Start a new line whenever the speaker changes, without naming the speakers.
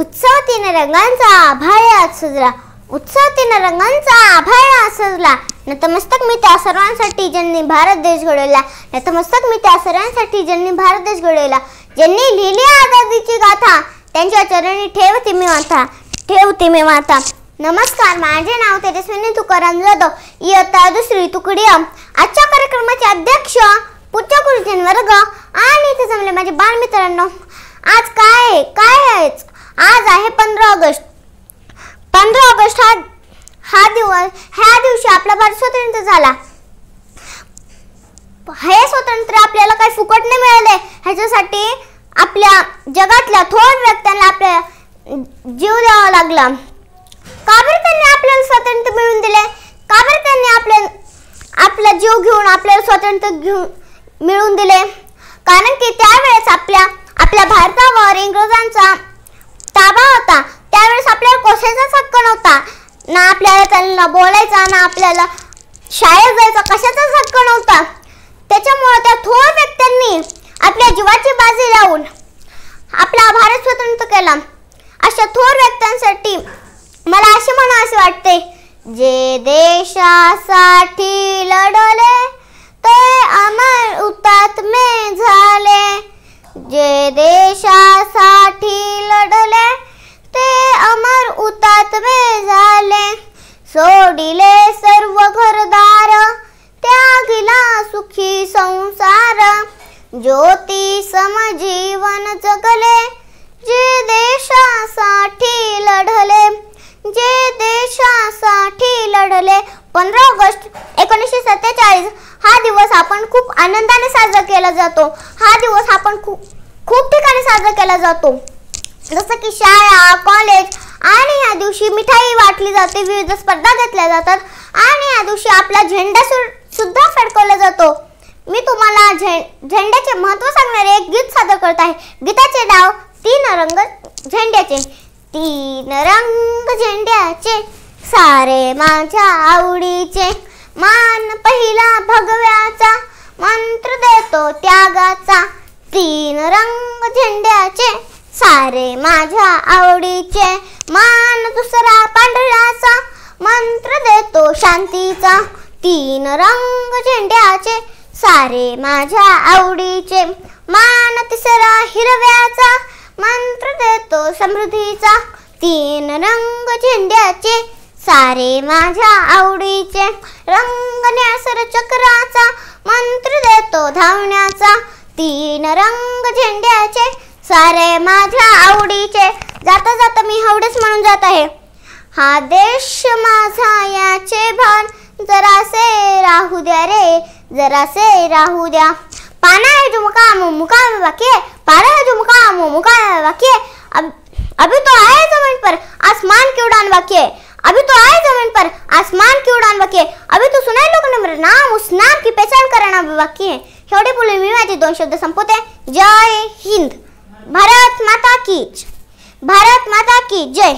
उत्सव रंगांचा आभाळ सजला रंगांचा आभाळ सजला नतमस्तक मी त्या सर्वांसाठी ज्यांनी भारत देश घडवला नतमस्तक मी त्या सर्वांसाठी ज्यांनी भारत देश घडवला ज्यांनी लिहिली आझादीची गाथा त्यांच्या चरणी ठेवते मी माथा ठेवते मी माथा नमस्कार माझे नाव तेजस्विनी तुकाराम जाधव इयत्ता दुसरी तुकडी आजच्या कार्यक्रमाचे अध्यक्ष पुढच्या गुरुजन वर्ग आणि इथे जमले माझे बालमित्रांनो आज काय आहे काय आहेच आज आहे पंधरा ऑगस्ट पंधरा ऑगस्ट हा हा दिवस ह्या दिवशी आपला भारत स्वतंत्र झाला हे स्वतंत्र आपल्याला काही फुकट नाही मिळाले ह्याच्यासाठी आपल्या जगातल्या थोर व्यक्त्यांना आपल्या जीव द्यावा लागला काबर त्यांनी आपल्याला स्वतंत्र मिळवून दिले काबर त्यांनी आपल्या आपला जीव घेऊन आपल्याला स्वतंत्र घेऊन मिळवून दिले कारण की त्यावेळेस आपल्या आपल्या भारतावर इंग्रजांचा ताबा होता त्यावेळेस आपल्याला कशाचा हक्क नव्हता ना आपल्याला त्यांना बोलायचा ना आपल्याला शाळेत जायचा कशाचा हक्क नव्हता त्याच्यामुळे त्या थोर व्यक्त्यांनी आपल्या जीवाची बाजी लावून आपला भारत स्वतंत्र केला अशा थोर व्यक्त्यांसाठी मला असे म्हणा असे वाटते जे देशासाठी लढले ज्योती समजीवन जगले जे देशासाठी लढले जे देशासाठी लढले पंधरा ऑगस्ट एकोणीसशे सत्तेचाळीस हा दिवस आपण खूप आनंदाने साजरा केला जातो हा दिवस आपण खूप खूप ठिकाणी साजरा केला जातो जसं की शाळा कॉलेज आणि या दिवशी मिठाई वाटली जाते विविध स्पर्धा घेतल्या जातात आणि या दिवशी आपला झेंडा सुद्धा फडकवला जातो मी तुम्हाला झेंड्याचे महत्व सांगणारे एक गीत सादर करत आहे गीताचे नाव तीन रंग झेंड्याचे तीन रंग झेंड्याचे सारे माझ्या आवडीचे मान पहिला भगव्याचा मंत्र देतो त्यागाचा तीन रंग झेंड्याचे सारे माझ्या आवडीचे मान दुसरा पांढऱ्याचा मंत्र देतो शांतीचा तीन रंग झेंड्याचे सारे माझ्या आवडीचे मान तिसरा हिरव्याचा मंत्र देतो समृद्धीचा तीन रंग झेंड्याचे सारे माझ्या आवडीचे रंग न्यासर चक्राचा मंत्र देतो धावण्याचा तीन रंग झेंड्याचे सारे माझ्या आवडीचे जाता जाता मी हवडेच म्हणून जात आहे हा देश माझा याचे भान जरासे राहू द्या रे ಜರಸೆ ರಾಹುದ ಪಾನ ಇದು ಮುಖ ಮುಖ वाक्य पारा है जो मुकाम मुका वाक्य अब अभी तो आए जमीन पर आसमान की उड़ान वाक्य अभी तो आए जमीन पर आसमान की उड़ान वाक्य अभी तो सुनाय लोकांना नाम उस नाम की पहचान करणं वाक्य एवढे बोलून मी माझे दोन शब्द संपवते जय हिंद भारत माता की भारत माता की जय